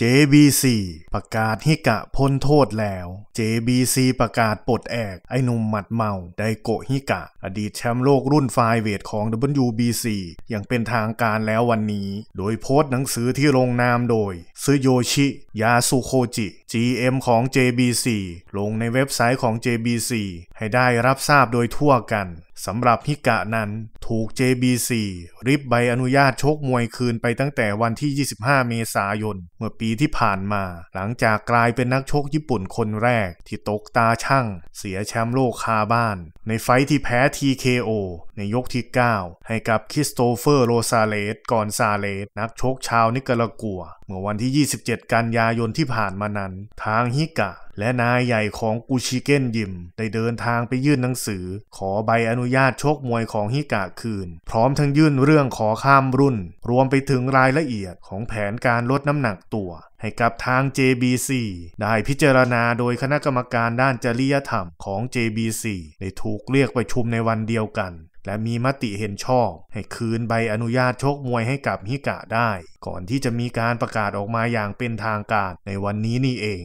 JBC ประกาศให้กะพ้นโทษแล้ว JBC ประกาศปลดแอก ไอหนุ่มหมัดเมาไดโกะฮิกะ อดีตแชมป์โลกรุ่นไฟเวทของ WBC อย่างเป็นทางการแล้ววันนี้โดยโพสต์หนังสือที่ลงนามโดยซึโยชิยาสุโคจิ GM ของ JBC ลงในเว็บไซต์ของ JBC ให้ได้รับทราบโดยทั่วกันสำหรับฮิกะนั้นถูก JBC ริบใบอนุญาตชกมวยคืนไปตั้งแต่วันที่ 25 เมษายนเมื่อปีที่ผ่านมา หลังจากกลายเป็นนักชกญี่ปุ่นคนแรกที่ตกตาช่างเสียแชมป์โลกคาบ้าน ในไฟที่แพ้ TKO ในยกที่ 9 ให้กับคริสโตเฟอร์โรซาเลสกอนซาเลส นักชกชาวนิการากัวเมื่อวันที่ 27 กันยายนที่ผ่านมานั้น ทางฮิกะ และนายใหญ่ของกูชิเก้นยิม ได้เดินทางไปยื่นหนังสือ ขอใบอนุญาตชกมวยของฮิกะคืน พร้อมทั้งยื่นเรื่องขอข้ามรุ่น รวมไปถึงรายละเอียดของแผนการลดน้ำหนักตัวให้กับทาง JBC ได้พิจารณาโดยคณะกรรมการด้านจริยธรรมของ JBC ได้ถูกเรียกประชุมในวันเดียวกัน และมีมติเห็นชอบ ให้คืนใบอนุญาตชกมวยให้กับฮิกะได้ ก่อนที่จะมีการประกาศออกมาอย่างเป็นทางการในวันนี้นี่เอง